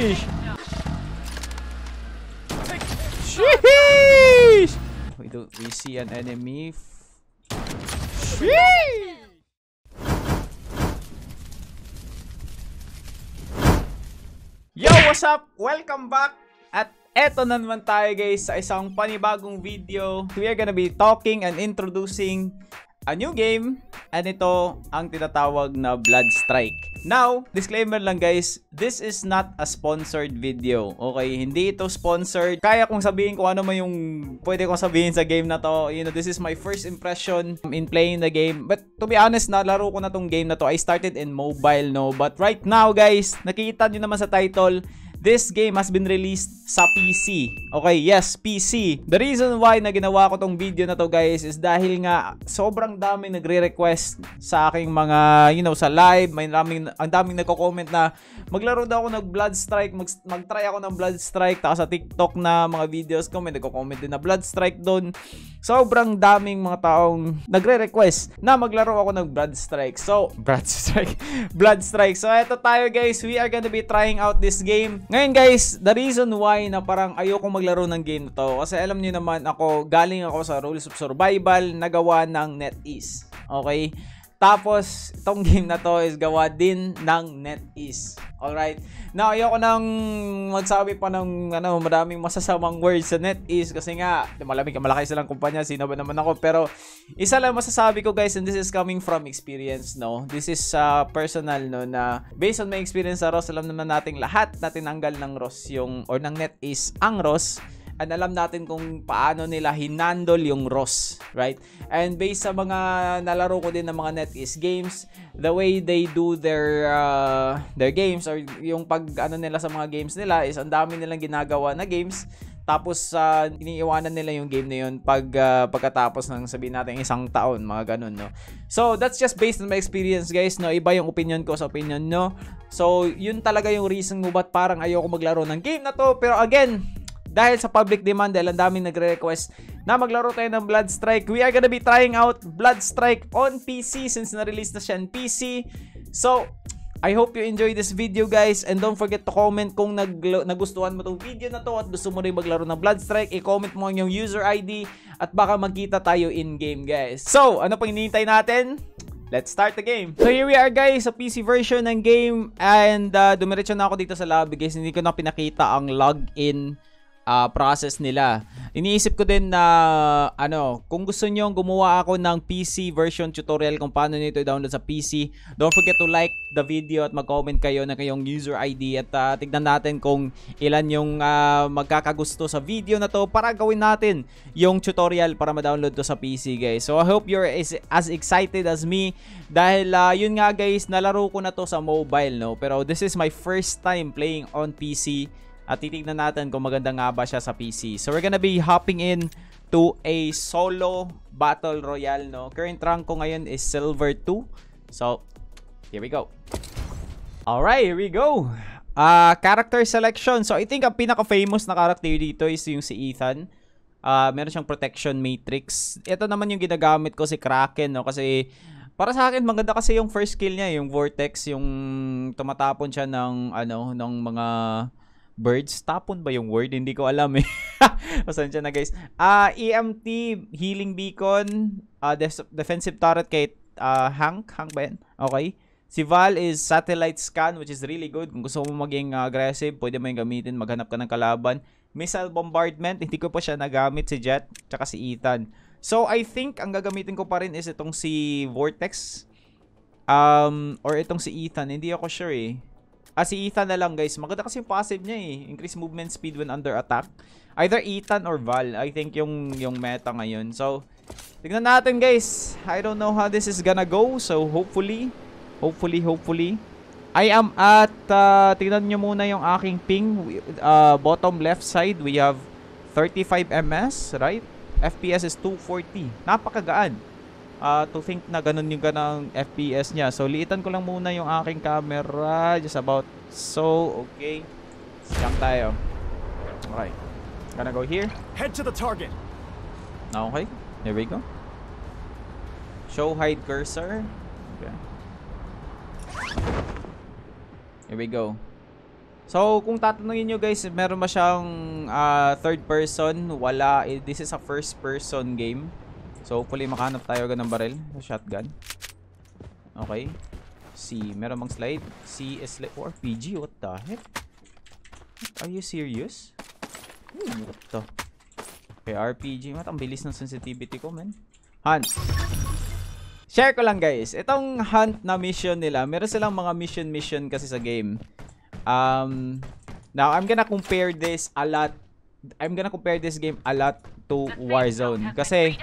Sheesh! Sheesh! We don't. We see an enemy. Sheesh! Yo, what's up? Welcome back at Eto na naman tayo guys sa isang panibagong video. We are gonna be talking and introducing a new game and ito ang tinatawag na Blood Strike. Now, disclaimer lang guys, this is not a sponsored video. Okay, hindi ito sponsored. Kaya kung sabihin ko ano man yung pwede kong sabihin sa game na to. You know, this is my first impression in playing the game. But to be honest, nalaro ko na tong game na to. I started in mobile, no? But right now guys, nakikita niyo naman sa title, This game has been released sa PC. Okay, yes, PC. The reason why na ginawa ko tong video na to guys is dahil nga sobrang dami nagre-request sa aking mga, you know, sa live. May daming, ang daming nagko-comment na maglaro daw ako ng Blood Strike, mag, mag-try ako ng Blood Strike. Tapos sa TikTok na mga videos ko, may nagko-comment din na Blood Strike doon. Sobrang daming mga taong nagre-request na maglaro ako ng Blood Strike. So, Blood Strike, Blood Strike. So, eto tayo guys. We are gonna be trying out this game. Ngayon guys, the reason why na parang ayoko maglaro ng game to kasi alam niyo naman ako galing ako sa Rules of Survival nagawa ng NetEase. Okay? Tapos, itong game na to is gawa din ng NetEase. Alright? Now, ayoko nang magsabi pa ng ano, maraming masasamang words sa NetEase kasi nga, malamig, malaki silang kumpanya, sino ba naman ako? Pero, isa lang masasabi ko guys and this is coming from experience, no? This is uh, personal, no? Na based on my experience sa ROS, alam naman nating lahat na tinanggal ng Ross yung, or ng NetEase ang Ross, and alam natin kung paano nila hinandol yung Ross, right? And based sa mga nalaro ko din ng mga NetEase games, the way they do their uh, their games or yung pag ano nila sa mga games nila is ang dami nilang ginagawa na games tapos uh, iniiwanan nila yung game na yun pag uh, pagkatapos ng sabihin natin isang taon, mga ganun, no. So, that's just based on my experience, guys, no. Iba yung opinion ko sa opinion no. So, yun talaga yung reason mo ba't parang ayoko maglaro ng game na to. Pero again, dahil sa public demand dahil ang daming nagre-request na maglaro tayo ng Blood Strike. We are gonna be trying out Blood Strike on PC since na-release na siya on PC. So, I hope you enjoy this video guys and don't forget to comment kung nag nagustuhan mo tong video na to at gusto mo rin maglaro ng Blood Strike. I-comment mo ang iyong user ID at baka magkita tayo in-game guys. So, ano pang hinihintay natin? Let's start the game. So here we are guys sa PC version ng game and uh, dumiretso na ako dito sa lobby guys. Hindi ko na pinakita ang login uh, process nila. Iniisip ko din na ano, kung gusto niyo gumawa ako ng PC version tutorial kung paano nito i-download sa PC, don't forget to like the video at mag-comment kayo ng kayong user ID at uh, tignan natin kung ilan yung uh, magkakagusto sa video na to para gawin natin yung tutorial para ma-download to sa PC guys. So I hope you're as, as excited as me dahil uh, yun nga guys, nalaro ko na to sa mobile no, pero this is my first time playing on PC at titignan natin kung maganda nga ba siya sa PC. So we're gonna be hopping in to a solo battle royale, no? Current rank ko ngayon is silver 2. So, here we go. Alright, here we go. Uh, character selection. So, I think ang pinaka-famous na character dito is yung si Ethan. Uh, meron siyang protection matrix. Ito naman yung ginagamit ko si Kraken, no? Kasi, para sa akin, maganda kasi yung first skill niya, yung Vortex, yung tumatapon siya ng, ano, ng mga birds. Tapon ba yung word? Hindi ko alam eh. Pasensya na guys. Uh, ah, EMT, Healing Beacon, uh, ah, Def- Defensive Turret kay uh, Hank. Hank ba yan? Okay. Si Val is Satellite Scan which is really good. Kung gusto mo maging uh, aggressive, pwede mo yung gamitin. Maghanap ka ng kalaban. Missile Bombardment, hindi ko pa siya nagamit si Jet, tsaka si Ethan. So, I think ang gagamitin ko pa rin is itong si Vortex. Um, or itong si Ethan. Hindi ako sure eh. Ah, si Ethan na lang guys. Maganda kasi yung passive niya eh. Increase movement speed when under attack. Either Ethan or Val. I think yung, yung meta ngayon. So, tignan natin guys. I don't know how this is gonna go. So, hopefully. Hopefully, hopefully. I am at, uh, tignan nyo muna yung aking ping. Uh, bottom left side, we have 35 ms, right? FPS is 240. Napakagaan uh, to think na ganun yung ganang FPS niya. So, liitan ko lang muna yung aking camera. Just about so, okay. Siyang tayo. Okay. Gonna go here. Head to the target. Okay. There we go. Show hide cursor. Okay. Here we go. So, kung tatanungin nyo guys, meron ba siyang uh, third person? Wala. Eh, this is a first person game. So, hopefully makahanap tayo agad ng barrel sa shotgun. Okay. C. Meron bang slide? C is like... Oh, RPG? What the heck? Are you serious? Hmm, what the... Okay, RPG. Mat, ang bilis ng sensitivity ko, man. Hunt! Share ko lang, guys. Itong hunt na mission nila, meron silang mga mission-mission kasi sa game. Um, now, I'm gonna compare this a lot. I'm gonna compare this game a lot to Warzone. Kasi,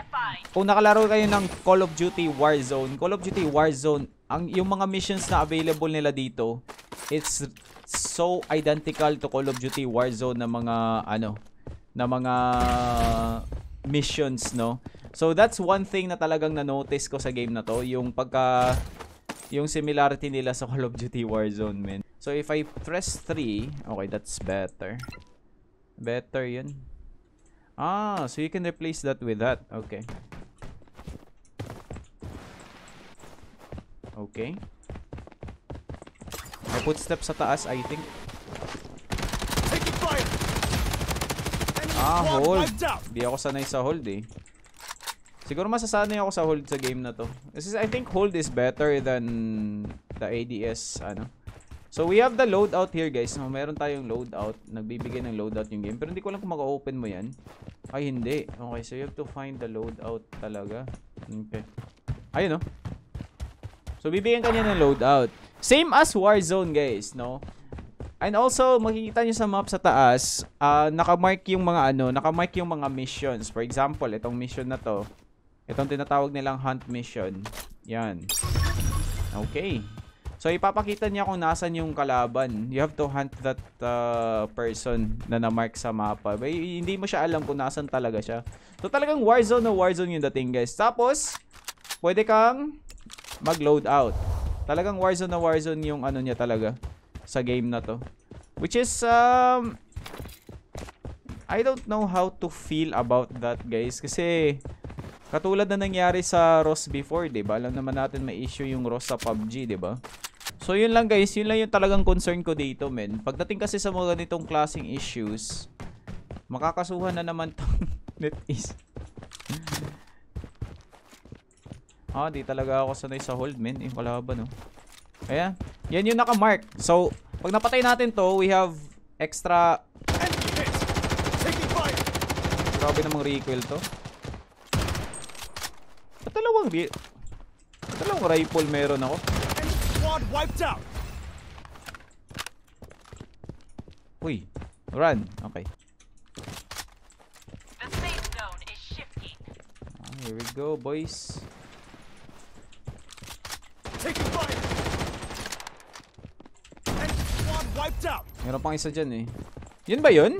kung nakalaro kayo ng Call of Duty Warzone, Call of Duty Warzone, ang, yung mga missions na available nila dito, it's so identical to Call of Duty Warzone na mga, ano, na mga missions, no? So, that's one thing na talagang na-notice ko sa game na to, yung pagka, yung similarity nila sa Call of Duty Warzone, man. So, if I press 3, okay, that's better. Better yun. Ah, so you can replace that with that. Okay. Okay. I put footsteps sa taas, I think. Ah, hold. Di ako sanay sa hold eh. Siguro masasanay ako sa hold sa game na to. This is, I think hold is better than the ADS, ano. So we have the loadout here guys. So, meron tayong loadout. Nagbibigay ng loadout yung game. Pero hindi ko lang kung maka-open mo yan. Ay hindi. Okay so you have to find the loadout talaga. Okay. Ayun no. Oh. So bibigyan kanya ng loadout. Same as Warzone guys. No? And also makikita nyo sa map sa taas. Uh, nakamark yung mga ano. Nakamark yung mga missions. For example itong mission na to. Itong tinatawag nilang hunt mission. Yan. Okay. So, ipapakita niya kung nasan yung kalaban. You have to hunt that uh, person na na-mark sa mapa. But, hindi mo siya alam kung nasan talaga siya. So, talagang warzone na warzone yung dating, guys. Tapos, pwede kang mag-load out. Talagang warzone na warzone yung ano niya talaga sa game na to. Which is, um, I don't know how to feel about that, guys. Kasi, katulad na nangyari sa Ross before, 'di ba? Alam naman natin may issue yung Ross sa PUBG, 'di ba? So yun lang guys, yun lang yung talagang concern ko dito men. Pagdating kasi sa mga ganitong klaseng issues, makakasuhan na naman tong NetEase. ah, di talaga ako sanay sa hold men. Yung eh, kalaban no. Oh. Ayan. Yan yung nakamark. So, pag napatay natin to, we have extra... Grabe namang recoil to. At dalawang... Re... At dalawang rifle meron ako squad wiped out. Uy, run. Okay. The safe zone is shifting. Ah, here we go, boys. Take a fire. And squad wiped out. Meron pang isa dyan eh. Yun ba yun?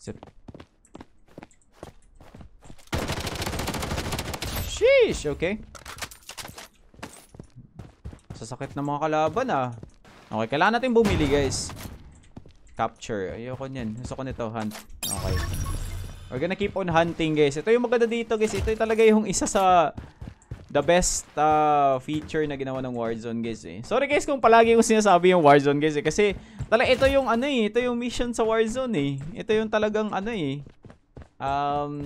Sip. Sheesh, okay. Sasakit ng mga kalaban ah. Okay, kailangan natin bumili guys. Capture. Ayoko niyan. Gusto ko nito, hunt. Okay. We're gonna keep on hunting guys. Ito yung maganda dito guys. Ito yung talaga yung isa sa the best uh, feature na ginawa ng Warzone guys eh. Sorry guys kung palagi kong sinasabi yung Warzone guys eh. Kasi talaga ito yung ano eh. Ito yung mission sa Warzone eh. Ito yung talagang ano eh. Um,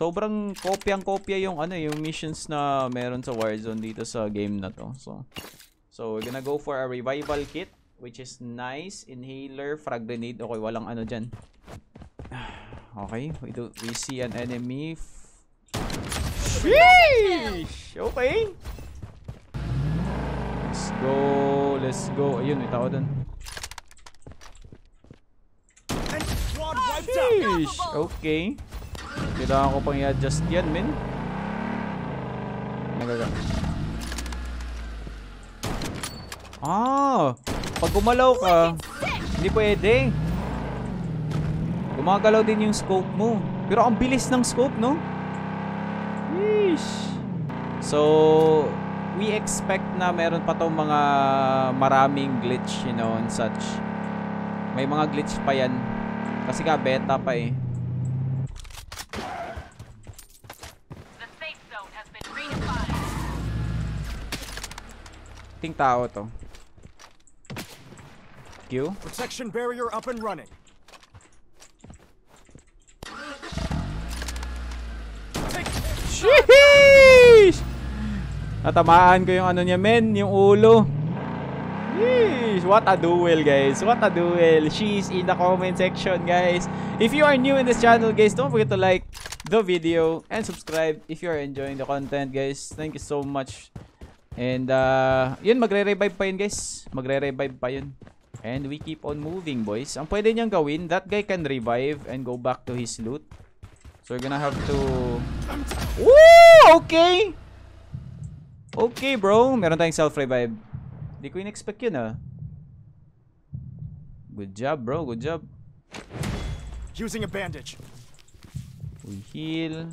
sobrang kopyang-kopya yung ano, yung missions na meron sa Warzone dito sa game na to. So, so we're gonna go for a revival kit which is nice. Inhaler, frag grenade. Okay, walang ano diyan. Okay, we, do, we see an enemy. Sheesh! Okay. Let's go. Let's go. Ayun, may tao dun. Sheesh! Okay. Kailangan ko pang i-adjust yan, men. Magaga. Ah! Pag gumalaw ka, hindi pwede. Gumagalaw din yung scope mo. Pero ang bilis ng scope, no? Yeesh! So, we expect na meron pa tong mga maraming glitch, you know, and such. May mga glitch pa yan. Kasi ka beta pa eh. Ting tao to. Q. Protection barrier up and running. Sheesh! Natamaan ko yung ano niya, men. Yung ulo. Yeesh! What a duel, guys. What a duel. She's in the comment section, guys. If you are new in this channel, guys, don't forget to like the video and subscribe if you are enjoying the content, guys. Thank you so much And uh, yun, magre-revive pa yun guys. Magre-revive pa yun. And we keep on moving boys. Ang pwede niyang gawin, that guy can revive and go back to his loot. So we're gonna have to... Woo! Okay! Okay bro, meron tayong self-revive. Hindi ko in-expect yun ah. Good job bro, good job. Using a bandage. We heal.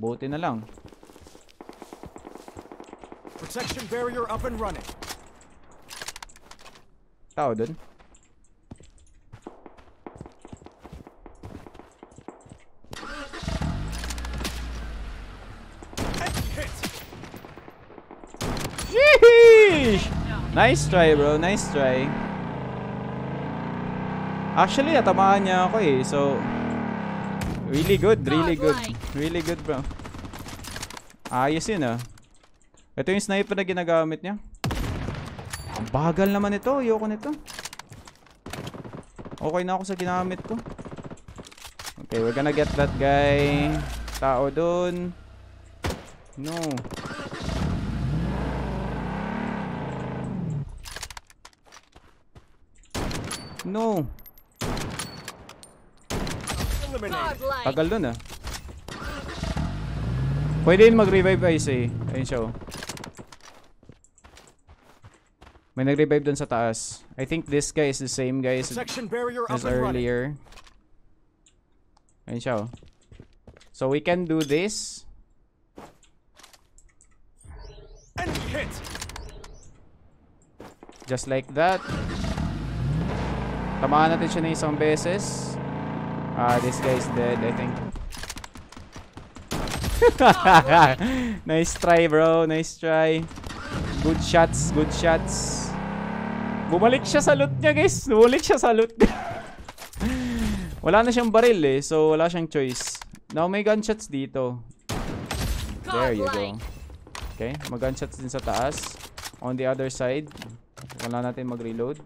Buti na lang. Protection barrier up and running. Tao dun. Sheesh! Nice try bro, nice try. Actually, natamaan niya ako eh. So, Really good, really good. Really good, bro. Ayos yun, ah. Ito yung sniper na ginagamit niya. Ang bagal naman ito. Ayoko nito. Okay na ako sa ginamit ko. Okay, we're gonna get that guy. Tao dun. No. No. Tagal dun ah. Pwede yun mag-revive Ice eh. Ayun siya oh. May nag-revive dun sa taas. I think this guy is the same guy as, as earlier. Ayun siya oh. So we can do this. And hit. Just like that. Tamaan natin siya na isang beses. Uh, this guy's dead, I think. nice try, bro. Nice try. Good shots, good shots. Bumalik siya sa loot niya, guys. Bumalik siya sa loot wala na siyang baril, eh. So, wala siyang choice. Now, may gunshots dito. There you go. Okay, mag-gunshots din sa taas. On the other side. Wala natin mag-reload.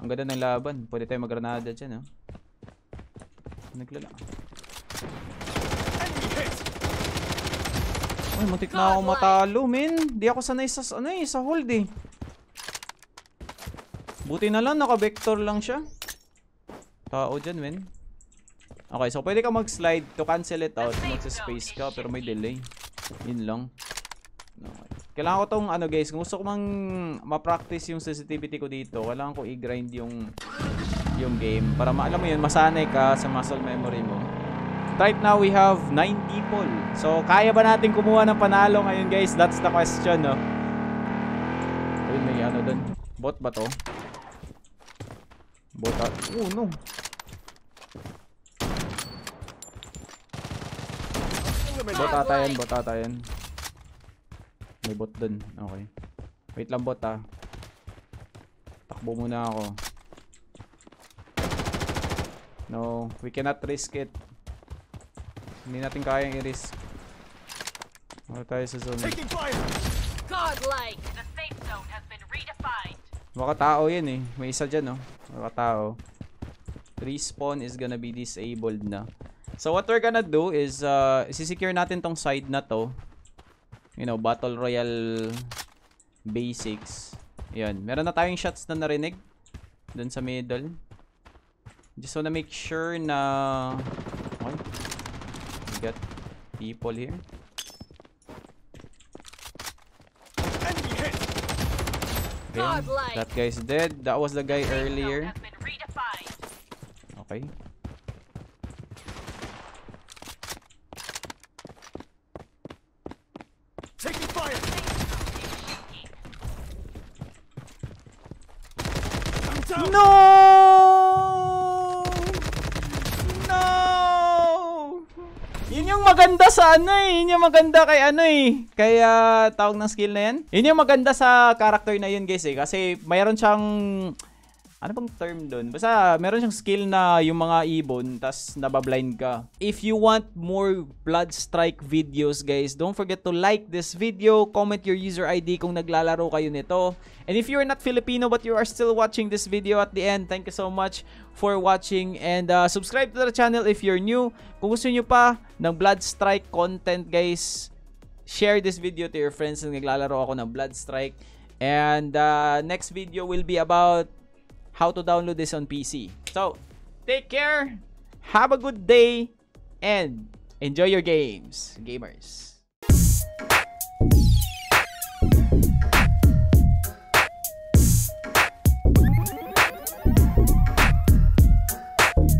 Ang ganda ng laban. Pwede tayo mag-granada dyan, oh. Naglala. Ay, muntik na ako matalo, men. Di ako sanay sa, ano eh, sa hold eh. Buti na lang, naka-vector lang siya. Tao dyan, men. Okay, so pwede ka mag-slide to cancel it out. Mag-space ka, pero may delay. Yun lang. Okay. Kailangan ko tong ano guys, gusto ko mang ma-practice yung sensitivity ko dito. Kailangan ko i-grind yung yung game para maalam mo yun, masanay ka sa muscle memory mo. Right now, we have 9 people. So, kaya ba natin kumuha ng panalo ngayon, guys? That's the question, no? Ayun, may ano dun. Bot ba to? Bot out. Oh, no. Bot ata yan, bot ata yan. May bot dun. Okay. Wait lang, bot ah. Takbo muna ako. No, we cannot risk it. Hindi natin kayang i-risk. Wala tayo sa zone. Godlike! Baka tao yun eh. May isa dyan oh. Baka tao. Respawn is gonna be disabled na. So what we're gonna do is, uh, sisecure natin tong side na to. You know, Battle Royale basics. Yan. Meron na tayong shots na narinig. Doon sa middle. Just wanna make sure na... What? We got people here. Okay. That guy's dead. That was the guy earlier. Okay. Yun yung maganda sa ano eh. Yun yung maganda kay ano eh. Kaya uh, tawag ng skill na yan. Yun yung maganda sa character na yun guys eh. Kasi mayroon siyang ano bang term doon? Basta meron siyang skill na yung mga ibon tas nabablind ka. If you want more Blood Strike videos guys, don't forget to like this video, comment your user ID kung naglalaro kayo nito. And if you're not Filipino but you are still watching this video at the end, thank you so much for watching and uh, subscribe to the channel if you're new. Kung gusto niyo pa ng Blood Strike content guys, share this video to your friends na naglalaro ako ng Blood Strike. And uh, next video will be about how to download this on PC. So, take care, have a good day, and enjoy your games, gamers.